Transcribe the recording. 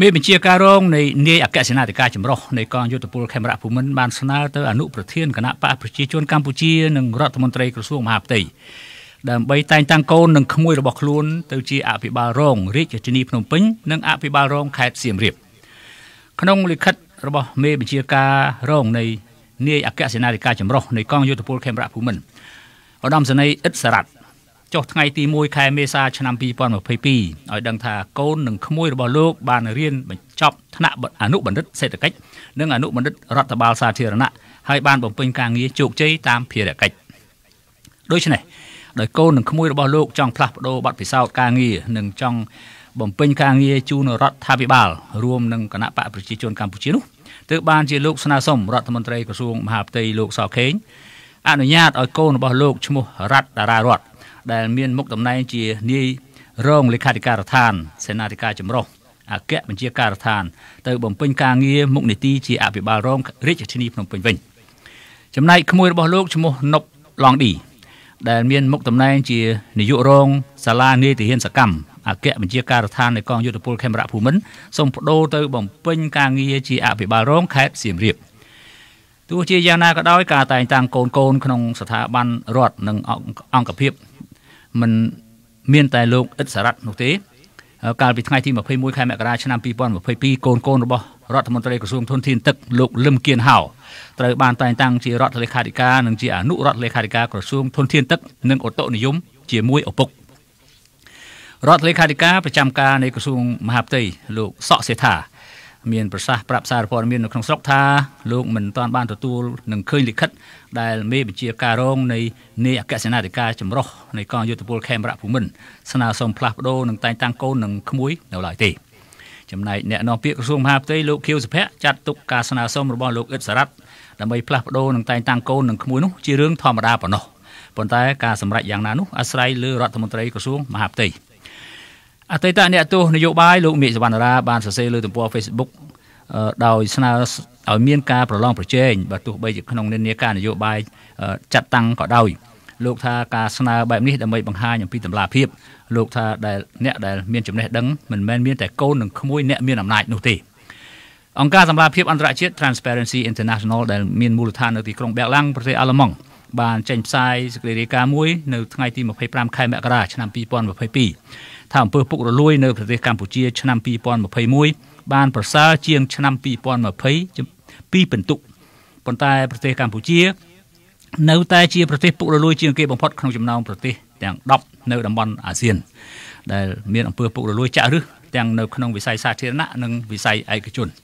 មេបញ្ជាការរងនៃនាយអគ្គសេនាធិការចម្រុះនៃកងយោធពលខេមរៈភូមិន្ទបានស្នើទៅអនុប្រធានគណៈបកប្រជាជនកម្ពុជានិងរដ្ឋមន្ត្រីក្រសួងមហាផ្ទៃដើម្បីតែងតាំងកូននិងក្មួយរបស់ខ្លួនទៅជាអភិបាលរងរាជធានីភ្នំពេញនិងអភិបាលរងខេត្តសៀមរាបក្នុងលិខិតរបស់មេបញ្ជាការរងនៃនាយអគ្គសេនាធិការចម្រុះនៃកងយោធពលខេមរៈភូមិន្ទឧត្តមសេនីយ៍អ៊ិតសារ៉ាត់ចុះថ្ងៃទី1ខែមេសាឆ្នាំ2022ឲ្យដឹងថាកូននិងក្មួយរបស់លោក បានរៀនបញ្ចប់ថ្នាក់អនុបណ្ឌិត សេដ្ឋកិច្ចនិងអនុបណ្ឌិតរដ្ឋបាលសាធារណៈហើយបានបំពេញការងារជោគជ័យតាមភារកិច្ចដូច្នេះដោយកូននិងក្មួយរបស់លោកចង់ផ្លាស់ប្ដូរបទពិសោធន៍ការងារនិងចង់បំពេញការងារជូនរដ្ឋាភិបាលរួមនឹងគណៈបកប្រជាជនកម្ពុជានោះទើបបានជាលោកស្នើសុំរដ្ឋមន្ត្រីក្រសួងមហាផ្ទៃលោកសខេងអនុញ្ញាតឲ្យកូនរបស់លោកឈ្មោះរតតារារតដែលមានមុខតំណែង ជានាយរងលេខាធិការដ្ឋានសេនាធិការចម្រុះអគ្គបញ្ជាការដ្ឋានទៅបំពេញការងារមុខនីតិជាអភិបាលរង រាជធានីភ្នំពេញវិញចំណែកក្មួយរបស់លោកឈ្មោះណុបឡងឌីដែលមានមុខតំណែងជានាយករង សាលានាយទាហានសកម្មអគ្គបញ្ជាការដ្ឋាននៃកងយោធពលខេមរៈភូមិន្ទសូមបដូរទៅបំពេញការងារជាអភិបាលរងខេត្តសៀមរាបទោះជាយ៉ាងណាក៏ដោយការតែងតាំងកូនកូនក្នុងស្ថាប័នរដ្ឋនិងអង្គភាពមិនមានតែលោកអិតសារ៉ាត់នោះទេកាលពីថ្ងៃទី21ខែមករាឆ្នាំ2022កូនកូនរបស់រដ្ឋមន្ត្រីក្រសួងធនធានទឹកលោកលឹមគៀនហៅត្រូវបានតែងតាំងជារដ្ឋលេខាធិការនិងជាអនុរដ្ឋលេខាធិការក្រសួងធនធានទឹកនិងអូតូនិយមជាមួយឪពុករដ្ឋលេខាធិការប្រចាំការនៃក្រសួងមហាផ្ទៃលោកសកសេថាមានប្រសាសន៍ប្រាប់សារព័ត៌មាននៅក្នុងស្រុកថាលោកមិនទាន់បានទទួលនឹងឃើញលិខិតដែលមេបញ្ជាការរងនៃនាយអគ្គសេនាធិការចម្រុះនៃកងយោធពលខេមរៈភូមិន្ទស្នើសុំផ្លាស់ប្ដូរនិងតែងតាំងកូននឹងក្មួយនៅឡើយទេចំណែកអ្នកនាំពាក្យក្រសួងមហាផ្ទៃលោកខៀវសុភ័ក្រចាត់ទុកការស្នើសុំរបស់លោកអ៊ិតសារ៉ាត់ដើម្បីផ្លាស់ប្ដូរនិងតែងតាំងកូននឹងក្មួយនោះជារឿងធម្មតាប៉ុណ្ណោះប៉ុន្តែការសម្រេចយ៉ាងណានោះអាស្រ័យលើរដ្ឋមន្ត្រីក្រសួងមហាផ្ទៃ។អតីតអ្នកទស្សនយោបាយលោកមេសវណ្ណរាបានសរសេរលើទំព័រ Facebook ដោយស្នើឲ្យមានការប្រឡងប្រជែងបើទោះបីជាក្នុងនិន្នាការនយោបាយចាត់តាំងក៏ដោយលោកថាការស្នើបែបនេះដើម្បីបង្ហាញអំពីតម្លាភាពលោកថាដែលអ្នកដែលមានចំណេះដឹងមិនមែនមានតែកូននិងក្មួយអ្នកមានអំណាចនោះទេអង្គការសម្លាភាពអន្តរជាតិ Transparency International ដែលមានមូលដ្ឋាននៅទីក្រុងបែកឡាំងប្រទេសអាល្លឺម៉ង់បានចេញផ្សាយសេចក្តីរាយការណ៍មួយ នៅថ្ងៃទី25ខែមករាឆ្នាំ2022ថាអំពើពុករលួយនៅប្រទេសកម្ពុជាឆ្នាំ2021បានប្រសើរជាងឆ្នាំ2020ពីពិន្ទុប៉ុន្តែ ប្រទេសកម្ពុជា នៅតែជាប្រទេសពុករលួយជាងគេបំផុតក្នុងចំណោមប្រទេសទាំង10នៅតំបន់អាស៊ានដែលមានអំពើពុករលួយចាក់ឫសទាំងនៅ ក្នុងវិស័យសាធារណៈនិងវិស័យឯកជន។